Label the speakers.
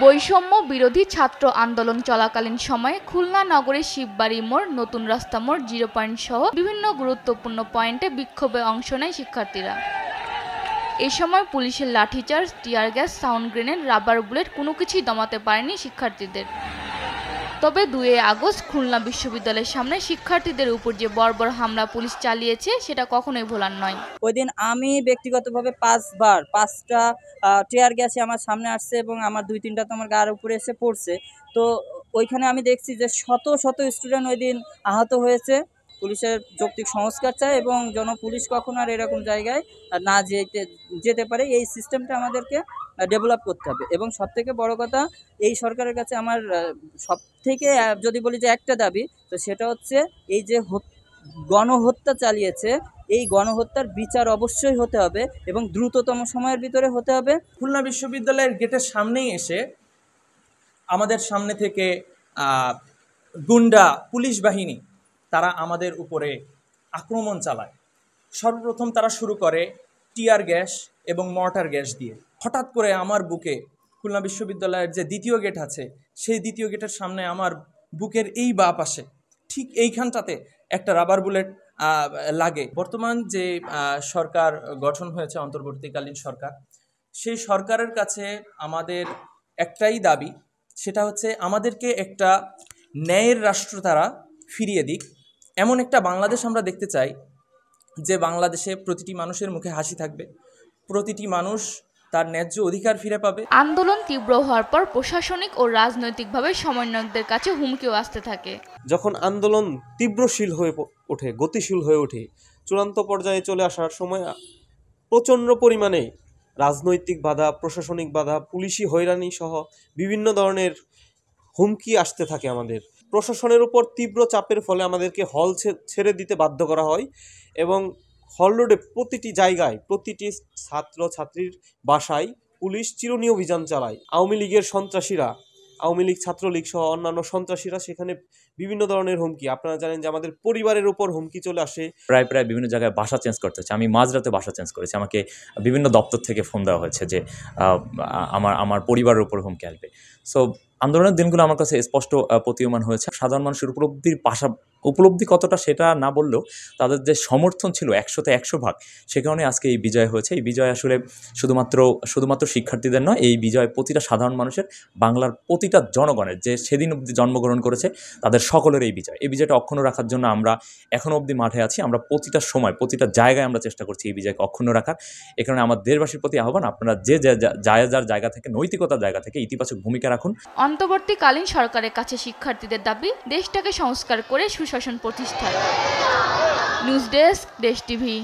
Speaker 1: বৈষম্য বিরোধী ছাত্র আন্দোলন চলাকালীন সময়ে খুলনা নগরের শিববাড়ি মোড় নতুন রাস্তা মোড় জিরো পয়েন্ট সহ বিভিন্ন গুরুত্বপূর্ণ পয়েন্টে বিক্ষোভে অংশ নেয় শিক্ষার্থীরা এ সময় পুলিশের লাঠিচার্জ tear gas sound grenade rubber bullet কোনো কিছুই দমাতে পারেনি শিক্ষার্থীদের তবে দুয়ে আগস্ট খুলনা বিশ্ববিদ্যালয়ের সামনে শিক্ষার্থীদের উপর যে বর্বর হামলা পুলিশ চালিয়েছে সেটা কখনোই ভোলার নয়
Speaker 2: ওই দিন আমি ব্যক্তিগতভাবে পাঁচবার পাঁচটা টিয়ার গ্যাসে আমার সামনে আসছে এবং আমার দুই তিনটা তো আমার গার উপরে এসে পড়ছে তো ওইখানে আমি দেখছি যে শত শত স্টুডেন্ট ওই দিন আহত হয়েছে পুলিশের যৌক্তিক সংস্কার চায় এবং জনপুলিশ পুলিশ কখনো আর এরকম জায়গায় না যেতে যেতে পারে এই সিস্টেমটা আমাদেরকে ডেভেলপ করতে হবে এবং সব থেকে বড় কথা এই সরকারের কাছে আমার সব থেকে যদি বলি যে একটা দাবি তো সেটা হচ্ছে এই যে গণহত্যা চালিয়েছে এই গণহত্যার বিচার অবশ্যই হতে হবে এবং দ্রুততম সময়ের ভিতরে হতে হবে খুলনা বিশ্ববিদ্যালয়ের গেটের সামনেই এসে
Speaker 3: আমাদের সামনে থেকে গুন্ডা পুলিশ বাহিনী তারা আমাদের উপরে আক্রমণ চালায় সর্বপ্রথম তারা শুরু করে টিয়ার গ্যাস এবং মর্টার গ্যাস দিয়ে হঠাৎ করে আমার বুকে খুলনা বিশ্ববিদ্যালয়ের যে দ্বিতীয় গেট আছে সেই দ্বিতীয় গেটের সামনে আমার বুকের এই বাপ পাশে ঠিক এইখানটাতে একটা রাবার বুলেট লাগে বর্তমান যে সরকার গঠন হয়েছে অন্তর্বর্তীকালীন সরকার সেই সরকারের কাছে আমাদের একটাই দাবি সেটা হচ্ছে আমাদেরকে একটা ন্যায়ের রাষ্ট্র তারা ফিরিয়ে দিক এমন একটা বাংলাদেশ আমরা দেখতে চাই যে বাংলাদেশে প্রতিটি মানুষের মুখে হাসি থাকবে প্রতিটি মানুষ তার ন্যায্য অধিকার
Speaker 4: ফিরে পাবে
Speaker 1: আন্দোলন তীব্র হওয়ার পর প্রশাসনিক ও রাজনৈতিকভাবে সমন্বয়কদের কাছে হুমকিও আসতে থাকে
Speaker 4: যখন আন্দোলন তীব্রশীল হয়ে ওঠে গতিশীল হয়ে ওঠে চূড়ান্ত পর্যায়ে চলে আসার সময় প্রচণ্ড পরিমাণে রাজনৈতিক বাধা প্রশাসনিক বাধা পুলিশি হয়রানি সহ বিভিন্ন ধরনের হুমকি আসতে থাকে আমাদের প্রশাসনের উপর তীব্র চাপের ফলে আমাদেরকে হল ছেড়ে দিতে বাধ্য করা হয় এবং হল রোডে প্রতিটি জায়গায় প্রতিটি ছাত্র ছাত্রীর বাসায় পুলিশ চিরুনি অভিযান চালায় আওয়ামী লীগের সন্ত্রাসীরা আওয়ামী লীগ ছাত্রলীগ সহ অন্যান্য সন্ত্রাসীরা সেখানে বিভিন্ন ধরনের হুমকি আপনারা জানেন যে আমাদের পরিবারের উপর হুমকি চলে আসে
Speaker 5: প্রায় প্রায় বিভিন্ন জায়গায় বাসা চেঞ্জ করতে হচ্ছে আমি মাঝরাতে বাসা চেঞ্জ করেছি আমাকে বিভিন্ন দপ্তর থেকে ফোন দেওয়া হয়েছে যে আমার আমার পরিবারের উপর হুমকি আসবে সো আন্দোলনের দিনগুলো আমার কাছে স্পষ্ট প্রতীয়মান হয়েছে সাধারণ মানুষের উপলব্ধির পাশা উপলব্ধি কতটা সেটা না বললেও তাদের যে সমর্থন ছিল একশোতে একশো ভাগ সে কারণে আজকে এই বিজয় হয়েছে এই বিজয় আসলে শুধুমাত্র শুধুমাত্র শিক্ষার্থীদের নয় এই বিজয় প্রতিটা সাধারণ মানুষের বাংলার প্রতিটা জনগণের যে সেদিন অবধি জন্মগ্রহণ করেছে তাদের সকলের এই বিজয় এই বিজয়টা অক্ষুণ্ণ রাখার জন্য আমরা এখনও অবধি মাঠে আছি আমরা প্রতিটা সময় প্রতিটা জায়গায় আমরা চেষ্টা করছি এই বিজয়কে অক্ষুণ্ণ রাখার এ কারণে আমার দেশবাসীর প্রতি আহ্বান আপনারা যে যা যার জায়গা থেকে নৈতিকতার জায়গা থেকে ইতিবাচক ভূমিকা রাখুন
Speaker 1: কালীন সরকারের কাছে শিক্ষার্থীদের দাবি দেশটাকে সংস্কার করে সুশাসন প্রতিষ্ঠায় নিউজ ডেস্ক দেশ টিভি